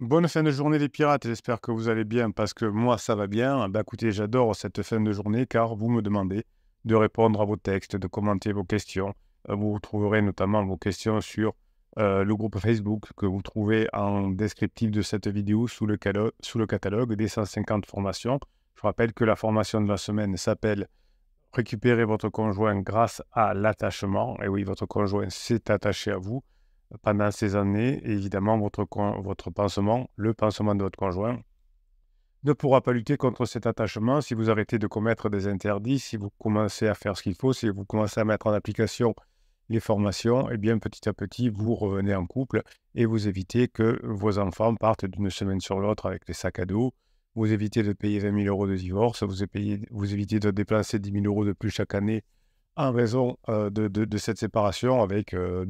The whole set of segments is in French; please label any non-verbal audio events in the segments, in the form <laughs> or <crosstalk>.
Bonne fin de journée les pirates, j'espère que vous allez bien parce que moi ça va bien. Ah bah écoutez, j'adore cette fin de journée car vous me demandez de répondre à vos textes, de commenter vos questions. Euh, vous trouverez notamment vos questions sur euh, le groupe Facebook que vous trouvez en descriptif de cette vidéo sous le, sous le catalogue des 150 formations. Je rappelle que la formation de la semaine s'appelle Récupérer votre conjoint grâce à l'attachement. Et oui, votre conjoint s'est attaché à vous pendant ces années. évidemment, votre, votre pansement, le pansement de votre conjoint, ne pourra pas lutter contre cet attachement si vous arrêtez de commettre des interdits, si vous commencez à faire ce qu'il faut, si vous commencez à mettre en application les formations, et eh bien petit à petit, vous revenez en couple et vous évitez que vos enfants partent d'une semaine sur l'autre avec les sacs à dos. Vous évitez de payer 20 000 euros de divorce, vous, évitez de déplacer 10 000 euros de plus chaque année en raison euh, de, cette séparation avec WI. Euh,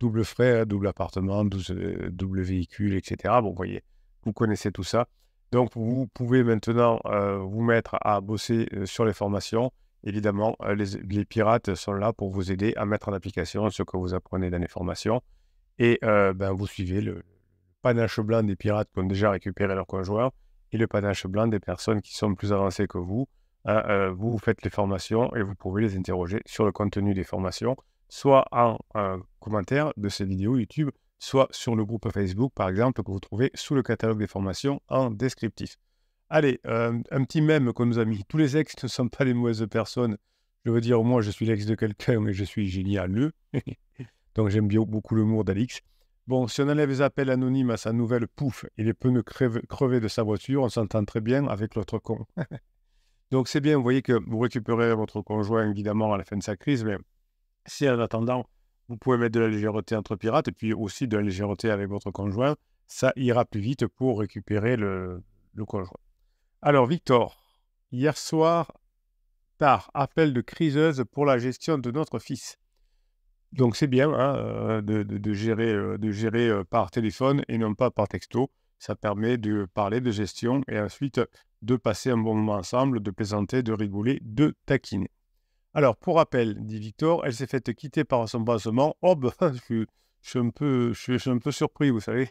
double frais, double appartement, euh, double, véhicule, etc. vous voyez, vous connaissez tout ça. Donc, vous pouvez maintenant euh, vous mettre à bosser euh, sur les formations. Évidemment, les, pirates sont là pour vous aider à mettre en application ce que vous apprenez dans les formations. Et ben, vous suivez le panache blanc des pirates qui ont déjà récupéré leurs conjoint et le panache blanc des personnes qui sont plus avancées que vous. Hein, vous faites les formations et vous pouvez les interroger sur le contenu des formations soit en un commentaire de cette vidéo YouTube, soit sur le groupe Facebook, par exemple, que vous trouvez sous le catalogue des formations en descriptif. Allez, euh, un petit mème qu'on nous a mis. Tous les ex ne sont pas des mauvaises personnes. Je veux dire, au moins, je suis l'ex de quelqu'un, mais je suis génial. <laughs> Donc, j'aime bien beaucoup l'humour d'Alix. Bon, si on enlève les appels anonymes à sa nouvelle pouf, il est peu ne crever de sa voiture, on s'entend très bien avec l'autre con. <laughs> Donc, c'est bien, vous voyez que vous récupérez votre conjoint, évidemment, à la fin de sa crise, mais si en attendant, vous pouvez mettre de la légèreté entre pirates et puis aussi de la légèreté avec votre conjoint, ça ira plus vite pour récupérer le, conjoint. Alors, Victor, hier soir, par appel de criseuse pour la gestion de notre fils. Donc, c'est bien hein, euh, de, gérer, euh, de gérer euh, par téléphone et non pas par texto. Ça permet de parler de gestion et ensuite de passer un bon moment ensemble, de plaisanter, de rigoler, de taquiner. Alors, pour rappel, dit Victor, elle s'est faite quitter par son pansement. Oh, ben, <laughs> je, suis un peu, surpris, vous savez.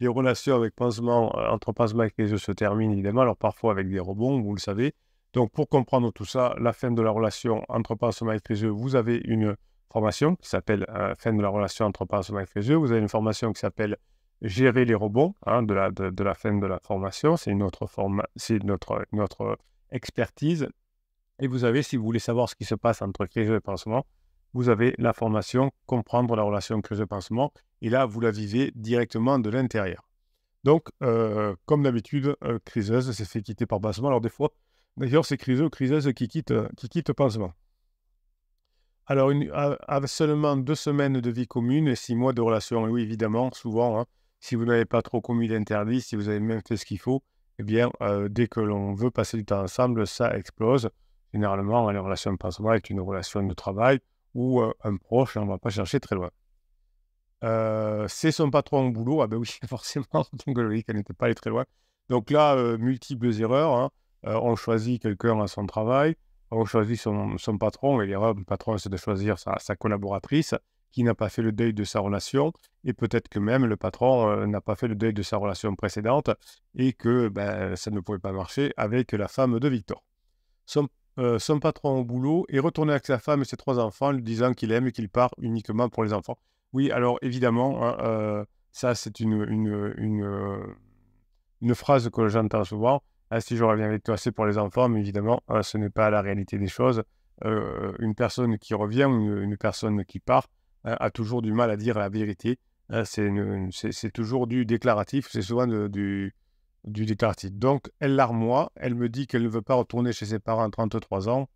Les relations avec pansement, euh, entre pansement et les se terminent évidemment, alors parfois avec des rebonds, vous le savez. Donc, pour comprendre tout ça, la fin de la relation entre pansement et les vous avez une formation qui s'appelle la euh, Fin de la relation entre pansement et les Vous avez une formation qui s'appelle Gérer les rebonds hein, de, la, fin de la formation. C'est notre expertise. Et vous avez, si vous voulez savoir ce qui se passe entre crise et pansement, vous avez la formation Comprendre la relation et pansement Et là, vous la vivez directement de l'intérieur. Donc, euh, comme d'habitude, euh, Criseuse s'est fait quitter par pansement. Alors, des fois, d'ailleurs, c'est Criseuse ou Criseuse qui quitte, qui quitte pansement. Alors, seulement deux semaines de vie commune et six mois de relation, oui, évidemment, souvent, hein, si vous n'avez pas trop commis d'interdit, si vous avez même fait ce qu'il faut, eh bien, euh, dès que l'on veut passer du temps ensemble, ça explose. Généralement, les relations de moi est une relation de travail ou euh, un proche, on ne va pas chercher très loin. Euh, c'est son patron au boulot, ah ben oui, <laughs> forcément, donc je logique, qu'elle n'était pas allée très loin. Donc là, euh, multiples erreurs. Hein. on choisit quelqu'un à son travail, on choisit son, patron, et l'erreur du patron, c'est de choisir sa, collaboratrice qui n'a pas fait le deuil de sa relation, et peut-être que même le patron n'a pas fait le deuil de sa relation précédente, et que ben, ça ne pouvait pas marcher avec la femme de Victor. Son euh, son patron au boulot et retourner avec sa femme et ses trois enfants, lui disant qu'il aime et qu'il part uniquement pour les enfants. Oui, alors évidemment, hein, euh, ça c'est une, euh, une, phrase que j'entends souvent. Ah, si je reviens avec toi, c'est pour les enfants, mais évidemment, ce n'est pas la réalité des choses. une personne qui revient ou une, personne qui part hein, a toujours du mal à dire la vérité. Hein, c'est toujours du déclaratif, c'est souvent du, du déclaratif. Donc, elle l'armoie, elle me dit qu'elle ne veut pas retourner chez ses parents à 33 ans,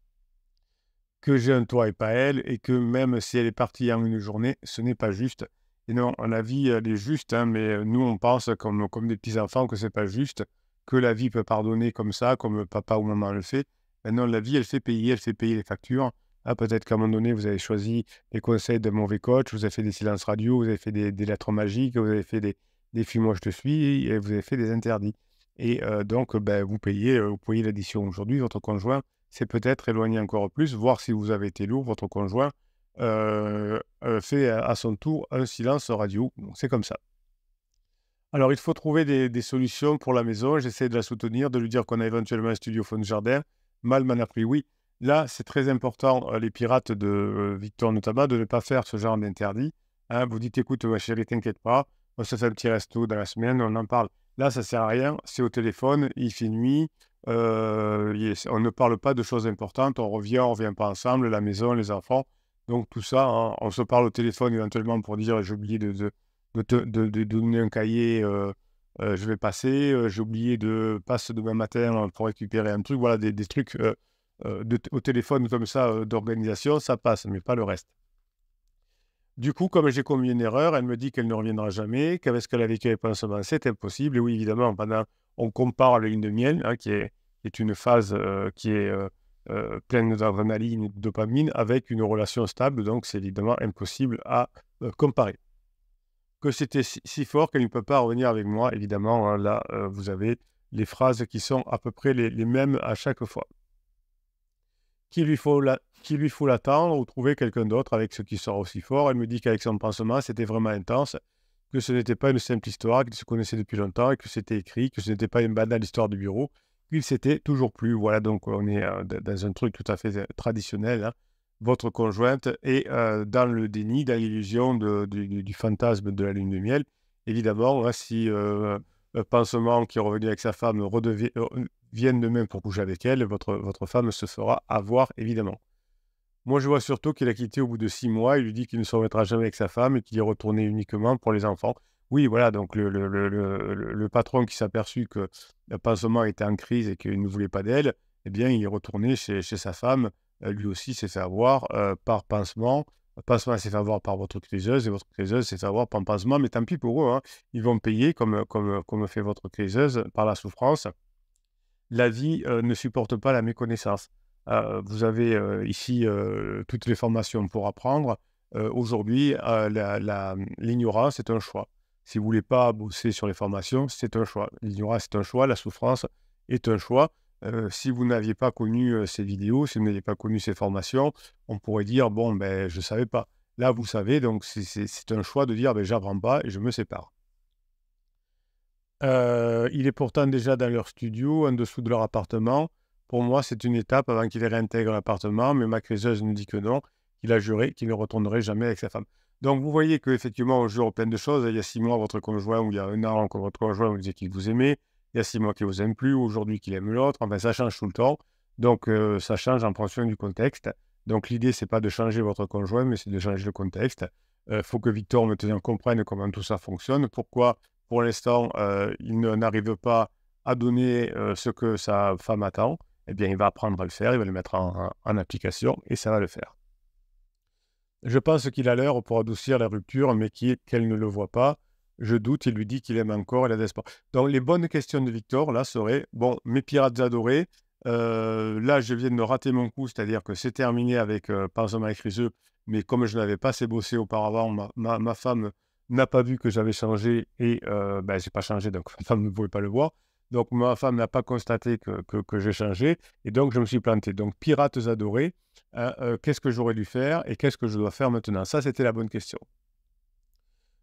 que j'ai un toit et pas elle, et que même si elle est partie en une journée, ce n'est pas juste. Et non, la vie, elle est juste, hein, mais euh, nous, on pense comme, comme des petits-enfants que ce n'est pas juste, que la vie peut pardonner comme ça, comme papa ou maman le fait. Mais ben non, la vie, elle fait payer, elle fait payer les factures. Ah, peut-être qu'à un moment donné, vous avez choisi les conseils de mauvais coach, vous avez fait des silences radio, vous avez fait des lettres magiques, vous avez fait des, des moi je te suis, et vous avez fait des interdits. Et euh, donc, euh, ben, vous payez, euh, vous payez l'addition. Aujourd'hui, votre conjoint s'est peut-être éloigné encore plus, voir si vous avez été lourd, votre conjoint fait à son tour un silence radio. Donc, c'est comme ça. Alors, il faut trouver des, solutions pour la maison. J'essaie de la soutenir, de lui dire qu'on a éventuellement un studio fond jardin. Mal m'en a oui. Là, c'est très important, les pirates de Victor notamment, de ne pas faire ce genre d'interdit. Hein. vous dites, écoute, ma chérie, t'inquiète pas, on se fait un petit resto dans la semaine, on en parle. Là, ça sert à rien, c'est au téléphone, il fait nuit, euh, on ne parle pas de choses importantes, on revient, on revient pas ensemble, la maison, les enfants. Donc tout ça, hein, on se parle au téléphone éventuellement pour dire j'ai oublié de, de, donner un cahier, euh, euh, je vais passer, j'ai oublié de passer demain matin pour récupérer un truc, voilà, des, des trucs au téléphone comme ça d'organisation, ça passe, mais pas le reste. Du coup, comme j'ai commis une erreur, elle me dit qu'elle ne reviendra jamais, qu'avec ce qu'elle a vécu avec mon c'est impossible. Et oui, évidemment, on compare la lune de miel, hein, qui, est, une phase euh, qui est euh, euh, pleine d'adrénaline de dopamine, avec une relation stable. Donc, c'est évidemment impossible à comparer. Que c'était si, fort qu'elle ne peut pas revenir avec moi, évidemment, hein, là, vous avez les phrases qui sont à peu près les, les mêmes à chaque fois. Qu'il lui, faut la, qu'il lui faut l'attendre ou trouver quelqu'un d'autre avec ce qui sort aussi fort. Elle me dit qu'avec son pansement, c'était vraiment intense, que ce n'était pas une simple histoire, qu'ils se connaissait depuis longtemps, et que c'était écrit, que ce n'était pas une banale histoire du bureau, qu'il s'était toujours plus. Voilà, donc on est euh, dans un truc tout à fait euh, traditionnel. Hein. Votre conjointe est euh, dans le déni, dans l'illusion du, fantasme de la lune de miel. Évidemment, hein, si un pansement qui est revenu avec sa femme redevient, viennent même pour coucher avec elle, votre femme se fera avoir, évidemment. Moi, je vois surtout qu'il a quitté au bout de six mois. Il lui dit qu'il ne se remettra jamais avec sa femme et qu'il est retourné uniquement pour les enfants. Oui, voilà, donc le, patron qui s'aperçut que le pansement était en crise et qu'il ne voulait pas d'elle, eh bien, il est retourné chez, sa femme. Euh, lui aussi s'est savoir euh, par pansement. Pansement c'est savoir par votre criseuse, et votre criseuse, c'est savoir par pansement, mais tant pis pour eux. Hein. Ils vont payer comme, comme, fait votre criseuse par la souffrance. La vie euh, ne supporte pas la méconnaissance. Euh, vous avez euh, ici euh, toutes les formations pour apprendre. Aujourd'hui, l'ignorance est un choix. Si vous ne voulez pas bosser sur les formations, c'est un choix. L'ignorance c'est un choix, la souffrance est un choix. si vous n'aviez pas connu ces vidéos, si vous n'aviez pas connu ces formations, on pourrait dire bon ben je savais pas. Là vous savez, donc c'est un choix de dire ben j'apprends pas et je me sépare. il est pourtant déjà dans leur studio, en dessous de leur appartement. Pour moi, c'est une étape avant qu'il réintègre l'appartement, mais ma nous dit que non, qu'il a juré qu'il ne retournerait jamais avec sa femme. Donc vous voyez qu'effectivement, on jure plein de choses. Il y a six mois, votre conjoint, ou il y a un an, votre conjoint vous disait qu'il vous aimait. Il y a six mois qu'il vous aime plus, aujourd'hui qu'il aime l'autre. Enfin, ça change tout le temps. Donc euh, ça change en fonction du contexte. Donc l'idée, c'est pas de changer votre conjoint, mais c'est de changer le contexte. Il euh, faut que Victor maintenant comprenne comment tout ça fonctionne, pourquoi pour l'instant euh, il n'arrive pas à donner ce que sa femme attend eh bien, il va apprendre à le faire, il va le mettre en, application et ça va le faire. Je pense qu'il a l'heure pour adoucir la rupture, mais qu'elle ne le voit pas. Je doute, il lui dit qu'il aime encore, et a d'espoir. Donc, les bonnes questions de Victor, là, seraient Bon, mes pirates adorés, euh, là, je viens de rater mon coup, c'est-à-dire que c'est terminé avec euh, et Criseux, mais comme je n'avais pas assez bossé auparavant, ma, femme n'a pas vu que j'avais changé et je euh, ben, j'ai pas changé, donc <laughs> ma femme ne pouvait pas le voir. Donc, ma femme n'a pas constaté que, j'ai changé et donc je me suis planté. Donc, pirates adorés, hein, euh, qu'est-ce que j'aurais dû faire et qu'est-ce que je dois faire maintenant Ça, c'était la bonne question.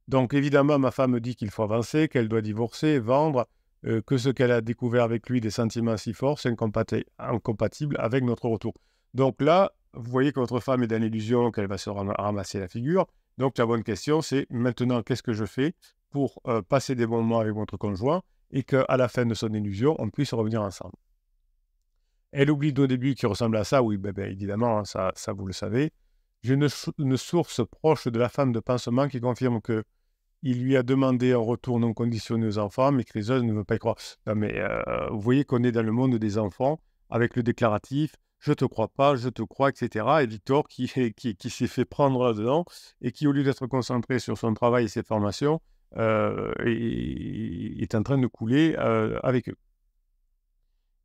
Donc, évidemment, ma femme dit qu'il faut avancer, qu'elle doit divorcer, vendre, euh, que ce qu'elle a découvert avec lui, des sentiments si forts, c'est incompatible avec notre retour. Donc là, vous voyez que votre femme est dans l'illusion qu'elle va se ramasser la figure. Donc, la bonne question, c'est maintenant, qu'est-ce que je fais pour euh, passer des bons moments avec votre conjoint et qu'à la fin de son illusion, on puisse revenir ensemble. Elle oublie au début qui ressemble à ça, oui, ben, ben, évidemment, hein, ça, vous le savez. J'ai une, source proche de la femme de pansement qui confirme que il lui a demandé un retour non conditionné aux enfants, mais que ne veut pas y croire. mais euh, vous voyez qu'on est dans le monde des enfants, avec le déclaratif, je te crois pas, je te crois, etc. Et Victor qui, qui s'est fait prendre là-dedans et qui, au lieu d'être concentré sur son travail et ses formations, est, euh, est, en train de couler euh, avec eux.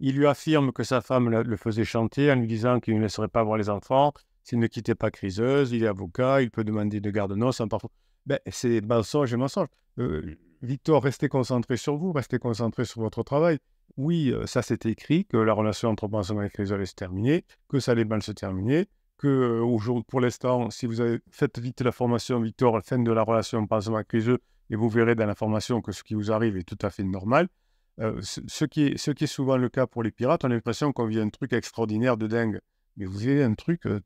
Il lui affirme que sa femme le faisait chanter en lui disant qu'il ne laisserait pas voir les enfants s'il ne quittait pas Criseuse. Il est avocat, il peut demander de garde-noces. Parfois... Ben, c'est mensonge et mensonge. Euh, Victor, restez concentré sur vous, restez concentré sur votre travail. Oui, ça c'est écrit, que la relation entre Benjamin et Criseuse est terminer que ça allait mal se terminer, que pour l'instant, si vous avez, fait vite la formation, Victor, fin de la relation benjamin Criseuse, et vous verrez dans l'information que ce qui vous arrive est tout à fait normal. Euh, ce, qui est, ce qui est souvent le cas pour les pirates, on a l'impression qu'on vit un truc extraordinaire de dingue. Mais vous avez un truc euh,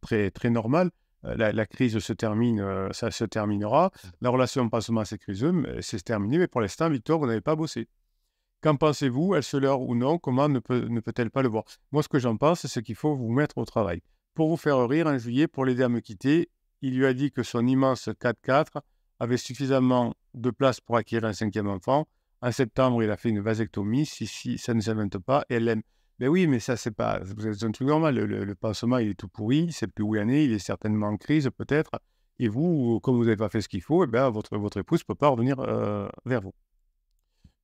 très, très normal. Euh, la, crise se termine, ça se terminera. La relation pas seulement c'est criseux, c'est terminé. Mais pour l'instant, Victor, vous n'avez pas bossé. Qu'en pensez-vous Elle se leurre ou non Comment ne, peut, elle pas le voir Moi, ce que j'en pense, c'est qu'il faut vous mettre au travail. Pour vous faire rire en juillet, pour l'aider à me quitter, il lui a dit que son immense 4-4 avait suffisamment de place pour acquérir un cinquième enfant. En septembre, il a fait une vasectomie. Si, ça ne s'invente pas, elle aime. Mais ben oui, mais ça, c'est pas c'est un truc normal. Le, pansement, il est tout pourri, c'est plus où il est, il est certainement en crise, peut-être. Et vous, comme vous n'avez pas fait ce qu'il faut, eh bien, votre, épouse ne peut pas revenir euh, vers vous.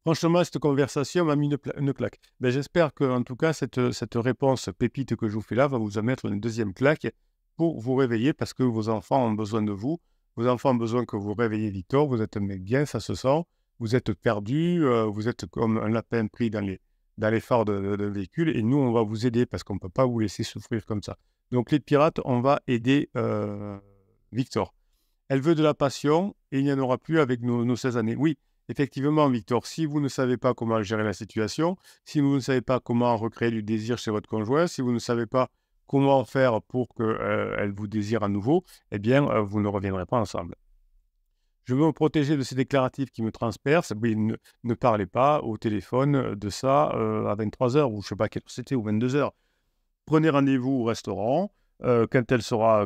Franchement, cette conversation m'a mis une, claque. Ben, j'espère que, en tout cas, cette, réponse pépite que je vous fais là va vous en mettre une deuxième claque pour vous réveiller parce que vos enfants ont besoin de vous. Vos enfants ont besoin que vous réveillez Victor, Vous êtes un bien, ça se sent. Vous êtes perdu. Euh, vous êtes comme un lapin pris dans les, dans phares d'un véhicule. Et nous, on va vous aider parce qu'on ne peut pas vous laisser souffrir comme ça. Donc, les pirates, on va aider euh, Victor. Elle veut de la passion et il n'y en aura plus avec nos, nos 16 années. Oui, Effectivement, Victor, si vous ne savez pas comment gérer la situation, si vous ne savez pas comment recréer du désir chez votre conjoint, si vous ne savez pas comment faire pour qu'elle euh, vous désire à nouveau, eh bien, euh, vous ne reviendrez pas ensemble. Je veux me protéger de ces déclaratifs qui me transpercent. ne, parlez pas au téléphone euh, de ça à 23h ou je ne sais pas quelle heure c'était, ou 22h. Prenez rendez-vous au restaurant quand, elle sera,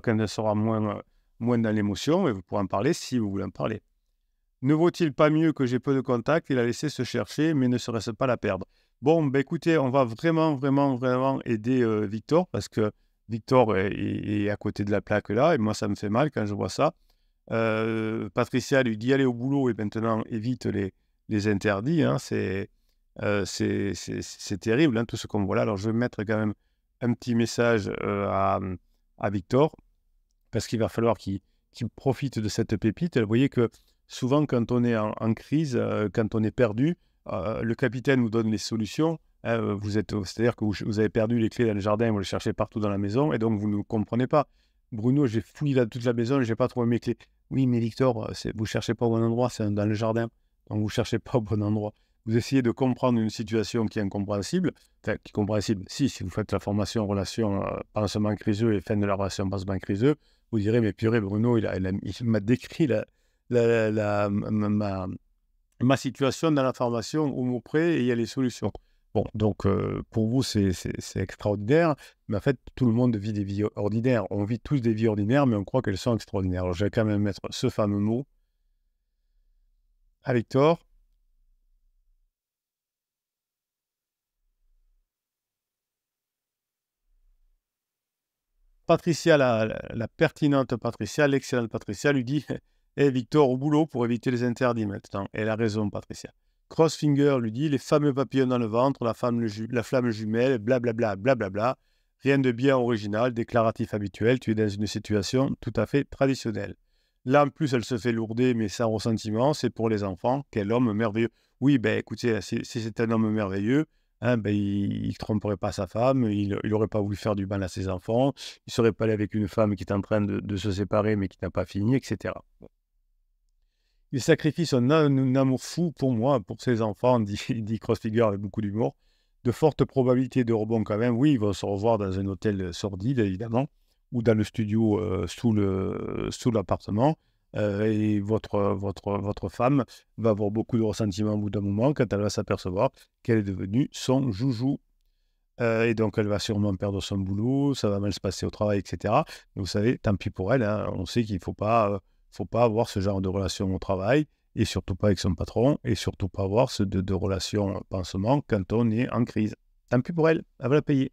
moins, moins dans l'émotion et vous pourrez en parler si vous voulez en parler. Ne vaut-il pas mieux que j'ai peu de contacts et la laissé se chercher, mais ne serait-ce pas la perdre Bon, bah, écoutez, on va vraiment, vraiment, vraiment aider euh, Victor parce que Victor est, à côté de la plaque là et moi ça me fait mal quand je vois ça. Euh, Patricia lui dit aller au boulot et maintenant évite les, les interdits. Hein, euh, c'est terrible hein, tout ce qu'on voit là. Alors je vais mettre quand même un petit message à, Victor parce qu'il va falloir qu'il profite de cette pépite. Vous voyez que souvent, quand on est en, crise, euh, quand on est perdu, euh, le capitaine vous donne les solutions. Hein, euh, vous êtes, c'est-à-dire que vous, avez perdu les clés dans le jardin, vous les cherchez partout dans la maison, et donc vous ne comprenez pas. Bruno, j'ai fouillé là, toute la maison, j'ai pas trouvé mes clés. Oui, mais Victor, vous cherchez pas au bon endroit, c'est dans le jardin, donc vous cherchez pas au bon endroit. Vous essayez de comprendre une situation qui est incompréhensible, qui compréhensible. Si, si vous faites la formation en relation euh, pansement criseux et fin de la relation pansement criseux, vous direz, mais purée, Bruno, il m'a il décrit la, la, ma, situation dans la formation au mot près et il y a les solutions. Bon, donc euh, pour vous, c'est extraordinaire, mais en fait, tout le monde vit des vies ordinaires. On vit tous des vies ordinaires, mais on croit qu'elles sont extraordinaires. je vais quand même mettre ce fameux mot à Victor. Patricia, la pertinente Patricia, l'excellente Patricia, lui dit et Victor au boulot pour éviter les interdits maintenant. Elle a raison, Patricia. Crossfinger lui dit les fameux papillons dans le ventre, la, flamme jumelle, blablabla, blablabla. Bla, bla. Rien de bien original, déclaratif habituel, tu es dans une situation tout à fait traditionnelle. Là, en plus, elle se fait lourder, mais sans ressentiment, c'est pour les enfants. Quel homme merveilleux. Oui, ben écoutez, si, c'est un homme merveilleux, hein, ben, il ne tromperait pas sa femme, il n'aurait pas voulu faire du mal à ses enfants, il serait pas allé avec une femme qui est en train de, de se séparer, mais qui n'a pas fini, etc. Il sacrifie son un amour fou pour moi, pour ses enfants, <laughs> dit, Crossfigure avec beaucoup d'humour. De fortes probabilités de rebond quand même. Oui, ils vont se revoir dans un hôtel sordide, évidemment, ou dans le studio euh, sous l'appartement. Euh, et votre, femme va avoir beaucoup de ressentiment au bout d'un moment quand elle va s'apercevoir qu'elle est devenue son joujou. Euh, et donc, elle va sûrement perdre son boulot, ça va mal se passer au travail, etc. vous savez, tant pis pour elle. Hein. on sait qu'il ne faut pas faut pas avoir ce genre de relation au travail et surtout pas avec son patron et surtout pas avoir ce de, de relation euh, pansement quand on est en crise. Tant pis pour elle, elle va la payer.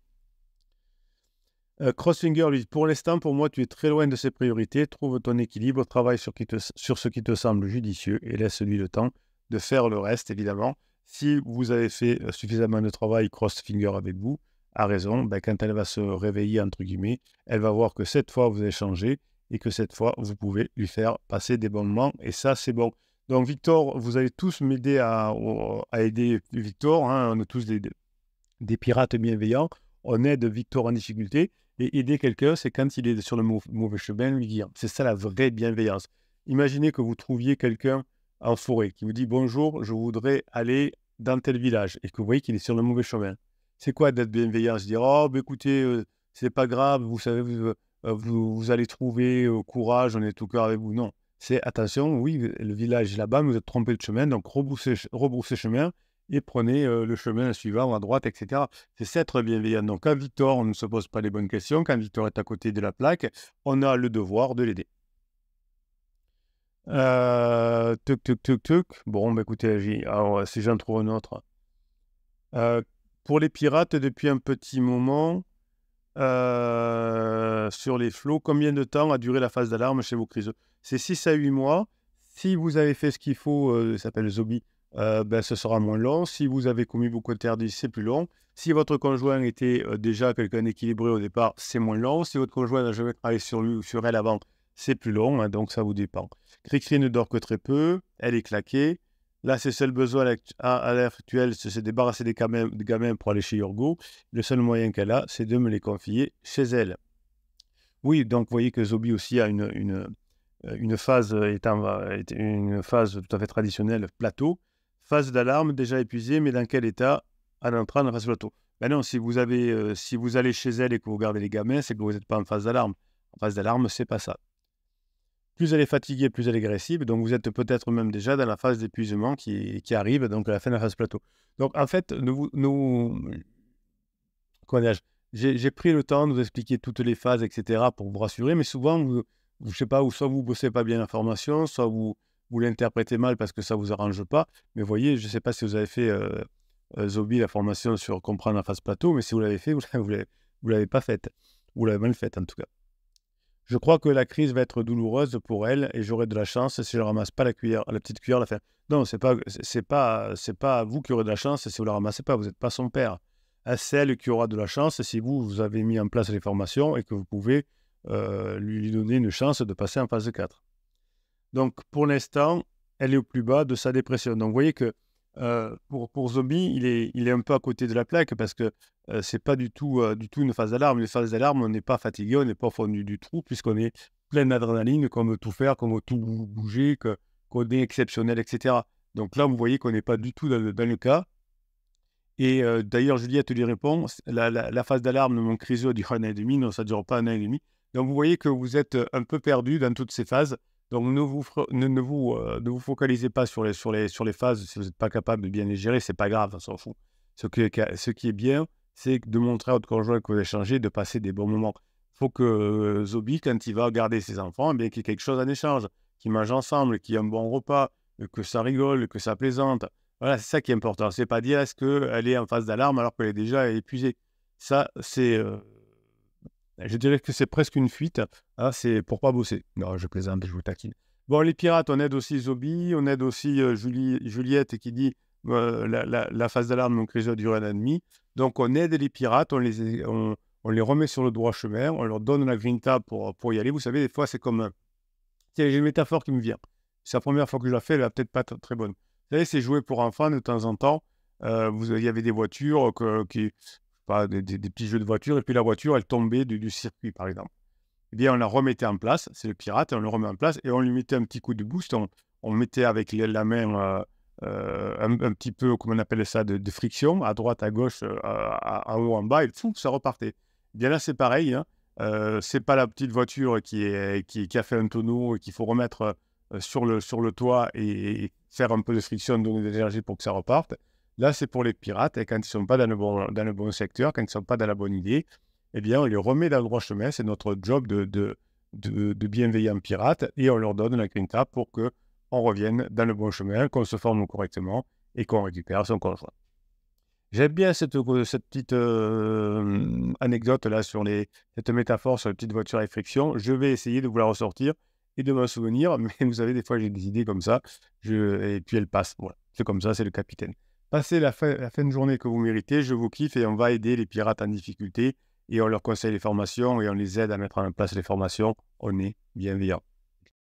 Euh, Crossfinger lui dit Pour l'instant, pour moi, tu es très loin de ses priorités. Trouve ton équilibre, travaille sur, sur ce qui te semble judicieux et laisse-lui le temps de faire le reste, évidemment. Si vous avez fait euh, suffisamment de travail, Crossfinger avec vous, a raison. Ben, quand elle va se réveiller, entre guillemets, elle va voir que cette fois, vous avez changé et que cette fois, vous pouvez lui faire passer des bons moments. Et ça, c'est bon. Donc, Victor, vous allez tous m'aider à, aider Victor. Hein, on est tous des, pirates bienveillants. On aide Victor en difficulté. Et aider quelqu'un, c'est quand il est sur le mauvais chemin, lui dire. C'est ça la vraie bienveillance. Imaginez que vous trouviez quelqu'un en forêt qui vous dit Bonjour, je voudrais aller dans tel village et que vous voyez qu'il est sur le mauvais chemin. C'est quoi d'être bienveillant Se dire Oh, bah, écoutez, euh, c'est pas grave, vous savez, euh, vous, allez trouver euh, courage, on est tout cœur avec vous. Non, c'est attention, oui, le village est là-bas, vous êtes trompé de chemin, donc rebroussez, chemin et prenez euh, le chemin suivant à droite, etc. C'est être bienveillant. Donc, quand Victor, on ne se pose pas les bonnes questions, quand Victor est à côté de la plaque, on a le devoir de l'aider. tuc, tuc, tuc, tuc. Bon, bah, écoutez, si j'en trouve un autre. pour les pirates, depuis un petit moment, euh, sur les flots, combien de temps a duré la phase d'alarme chez vos crises C'est 6 à 8 mois. Si vous avez fait ce qu'il faut, euh, ça s'appelle zombie, euh, ben, ce sera moins long. Si vous avez commis beaucoup d'interdits, c'est plus long. Si votre conjoint était déjà quelqu'un d'équilibré au départ, c'est moins long. Si votre conjoint a jamais travaillé sur lui ou sur elle avant, c'est plus long, hein, donc ça vous dépend. Cricri ne dort que très peu, elle est claquée. Là, ses seuls besoins à l'heure actuelle, c'est se débarrasser des gamins, pour aller chez Yorgo. Le seul moyen qu'elle a, c'est de me les confier chez elle. Oui, donc vous voyez que Zobi aussi a une, une, euh, phase euh, euh, une phase tout à fait traditionnelle, plateau. Phase d'alarme déjà épuisée, mais dans quel état à train dans la plateau Maintenant, non, si vous, avez, si vous allez chez elle et que vous gardez les gamins, c'est que vous n'êtes pas en phase d'alarme. En phase d'alarme, c'est pas ça plus elle est fatiguée, plus elle est agressive. Donc vous êtes peut-être même déjà dans la phase d'épuisement qui, qui, arrive, donc à la fin de la phase plateau. Donc en fait, nous, nous j'ai pris le temps de vous expliquer toutes les phases, etc., pour vous rassurer, mais souvent, vous, je sais pas, soit vous bossez pas bien la formation, soit vous, vous l'interprétez mal parce que ça vous arrange pas. Mais voyez, je ne sais pas si vous avez fait euh, euh, Zobi la formation sur comprendre la phase plateau, mais si vous l'avez fait, vous ne l'avez pas faite, vous l'avez mal faite en tout cas. Je crois que la crise va être douloureuse pour elle et j'aurai de la chance si je ne ramasse pas la cuillère, la petite cuillère, la faire. Non, c'est pas, c'est pas, c'est pas vous qui aurez de la chance si vous la ramassez pas. Vous n'êtes pas son père. À celle qui aura de la chance si vous vous avez mis en place les formations et que vous pouvez euh, lui donner une chance de passer en phase 4. Donc pour l'instant, elle est au plus bas de sa dépression. Donc vous voyez que euh, pour, Zombie, il est, un peu à côté de la plaque parce que euh, ce n'est pas euh, du tout, une phase d'alarme. Une phase d'alarme, on n'est pas fatigué, on n'est pas au fond du, trou, puisqu'on est plein d'adrénaline, qu'on veut tout faire, qu'on veut tout bouger, que, qu'on est exceptionnel, etc. Donc là, vous voyez qu'on n'est pas du tout dans le, cas. Et d'ailleurs, Juliette lui répond la, la phase d'alarme mon criseau dure un an et demi, non, ça ne dure pas un an et demi. Donc vous voyez que vous êtes un peu perdu dans toutes ces phases. Donc ne vous, ne, vous, euh, ne vous focalisez pas sur les, sur, les, sur les phases si vous n'êtes pas capable de bien les gérer, c'est pas grave, on s'en fout. Ce qui, ce qui est bien, c'est de montrer à votre conjoint que vous avez de passer des bons moments. Il faut que Zobie, euh, Zobi, quand il va garder ses enfants, eh qu'il y ait quelque chose en échange, qu'ils mangent ensemble, qu'il y ait un bon repas, euh, que ça rigole, que ça plaisante. Voilà, c'est ça qui est important. C'est pas dire est-ce qu'elle est en phase d'alarme alors qu'elle est déjà épuisée. Ça, c'est je dirais que c'est presque une fuite. Hein, c'est pour pas bosser. Non, je plaisante, je vous taquine. Bon, les pirates, on aide aussi Zobi, on aide aussi euh, Juliette qui dit euh, la, phase d'alarme, donc les heures durent un an et demi. Donc, on aide les pirates, on les, on, les remet sur le droit chemin, on leur donne la grinta pour, pour y aller. Vous savez, des fois, c'est comme. j'ai une métaphore qui me vient. C'est la première fois que je la fais, elle n'est peut-être pas très bonne. Vous savez, c'est jouer pour enfants de temps en temps. Euh, vous, il y avait des voitures qui, des, petits jeux de voiture, et puis la voiture, elle tombait du, circuit, par exemple. Eh bien, on la remettait en place, c'est le pirate, on le remet en place, et on lui mettait un petit coup de boost, on, mettait avec la main euh, euh, un, petit peu, comment on appelle ça, de, friction, à droite, à gauche, euh, à haut, en bas, et tout, ça repartait. Eh bien là, c'est pareil, hein. c'est pas la petite voiture qui, a fait un tonneau et qu'il faut remettre sur le, toit et, et, faire un peu de friction, donner de pour que ça reparte. Là, c'est pour les pirates, et hein, quand ils ne sont pas dans le, bon, dans le bon secteur, quand ils ne sont pas dans la bonne idée, eh bien, on les remet dans le droit chemin. C'est notre job de, de, de, de pirates, et on leur donne la quinta pour que on revienne dans le bon chemin, qu'on se forme correctement et qu'on récupère son conjoint. J'aime bien cette, euh, cette petite euh, anecdote là sur les, cette métaphore sur la petite voiture à friction. Je vais essayer de vous la ressortir et de m'en souvenir, <laughs> mais vous savez, des fois j'ai des idées comme ça, et puis elles passent. c'est comme ça, c'est le capitaine. Passez la fin, de journée que vous méritez, je vous kiffe et on va aider les pirates en difficulté et on leur conseille les formations et on les aide à mettre en place les formations. On est bienveillants.